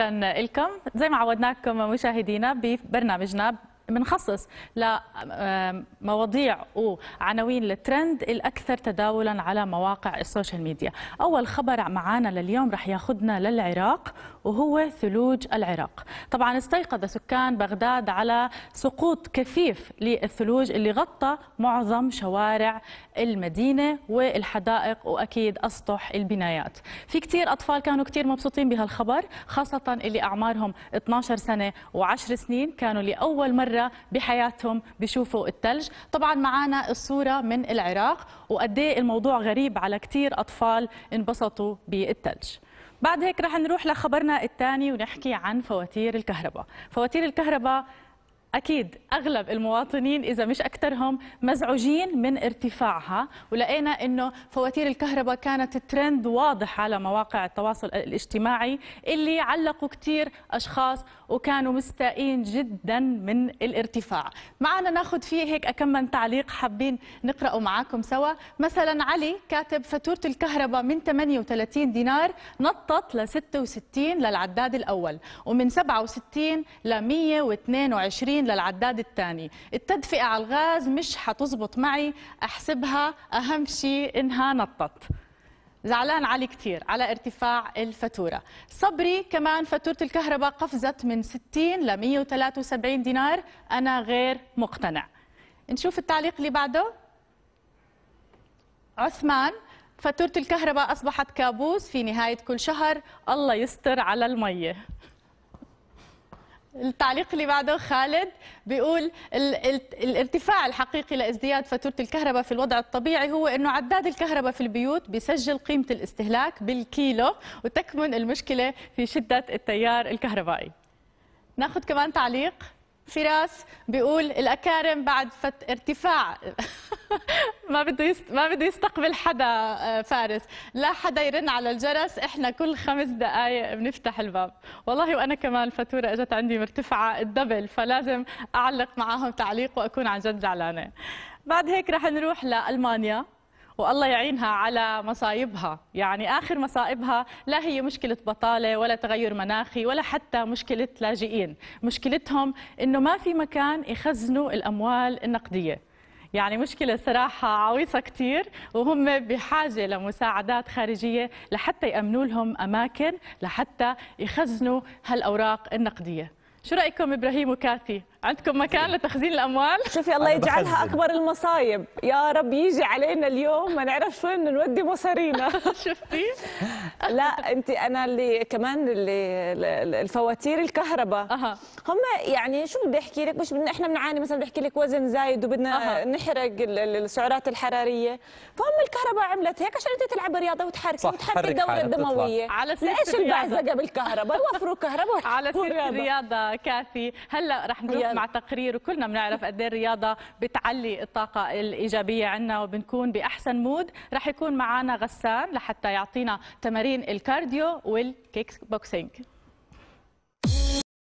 شكرا لكم زي ما عودناكم مشاهدينا ببرنامجنا بنخصص لمواضيع وعناوين الترند الاكثر تداولا على مواقع السوشيال ميديا اول خبر معانا لليوم رح ياخذنا للعراق وهو ثلوج العراق طبعا استيقظ سكان بغداد على سقوط كثيف للثلوج اللي غطى معظم شوارع المدينه والحدائق واكيد اسطح البنايات في كثير اطفال كانوا كثير مبسوطين بهالخبر خاصه اللي اعمارهم 12 سنه و10 سنين كانوا لاول مره مرة بحياتهم بيشوفوا الثلج طبعا معنا الصورة من العراق وقد إيه الموضوع غريب على كثير أطفال انبسطوا بالثلج بعد هيك رح نروح لخبرنا الثاني ونحكي عن فواتير الكهرباء فواتير الكهرباء أكيد أغلب المواطنين إذا مش أكثرهم مزعوجين من ارتفاعها ولقينا أنه فواتير الكهرباء كانت ترند واضح على مواقع التواصل الاجتماعي اللي علقوا كثير أشخاص وكانوا مستائين جدا من الارتفاع معنا ناخذ فيه هيك من تعليق حابين نقرأه معاكم سوا مثلا علي كاتب فاتورة الكهرباء من 38 دينار نطت ل 66 للعداد الأول ومن 67 ل 122 ماشيين للعداد الثاني التدفئه على الغاز مش حتزبط معي احسبها اهم شيء انها نطت زعلان علي كثير على ارتفاع الفاتورة صبري كمان فاتورة الكهرباء قفزت من 60 ل 173 دينار أنا غير مقتنع نشوف التعليق اللي بعده عثمان فاتورة الكهرباء أصبحت كابوس في نهاية كل شهر الله يستر على المية التعليق اللي بعده خالد بيقول الارتفاع الحقيقي لازدياد فاتوره الكهرباء في الوضع الطبيعي هو انه عداد الكهرباء في البيوت بيسجل قيمه الاستهلاك بالكيلو وتكمن المشكله في شده التيار الكهربائي. ناخذ كمان تعليق فراس بيقول الاكارم بعد فت ارتفاع ما بده يست... ما بده يستقبل حدا آه، فارس لا حدا يرن على الجرس احنا كل خمس دقائق بنفتح الباب والله وانا كمان الفاتوره اجت عندي مرتفعه الدبل فلازم اعلق معاهم تعليق واكون عن جد زعلانه بعد هيك رح نروح لالمانيا والله يعينها على مصايبها يعني آخر مصائبها لا هي مشكلة بطالة ولا تغير مناخي ولا حتى مشكلة لاجئين مشكلتهم أنه ما في مكان يخزنوا الأموال النقدية يعني مشكله صراحه عويصه كثير وهم بحاجه لمساعدات خارجيه لحتى يامنوا لهم اماكن لحتى يخزنوا هالاوراق النقديه شو رايكم ابراهيم وكاثي عندكم مكان إيه. لتخزين الاموال شوفي الله يجعلها اكبر المصايب يا رب يجي علينا اليوم ما نعرفش وين نودي مصارينا شفتي لا انت انا اللي كمان اللي الفواتير الكهرباء هم يعني شو بدي احكي لك مش احنا بنعاني مثلا بحكي لك وزن زايد وبدنا نحرق السعرات الحراريه فهم الكهرباء عملت هيك عشان انت تلعب رياضه وتحركي وتحرك الدوره الدمويه على ليش البعزقه بالكهرباء يوفروا كهرباء على سيره الرياضه كافي هلا رح نروح مع تقرير وكلنا بنعرف قد إيه الرياضه بتعلي الطاقه الايجابيه عندنا وبنكون باحسن مود رح يكون معنا غسان لحتى يعطينا تمارين الكارديو والكيك بوكسينج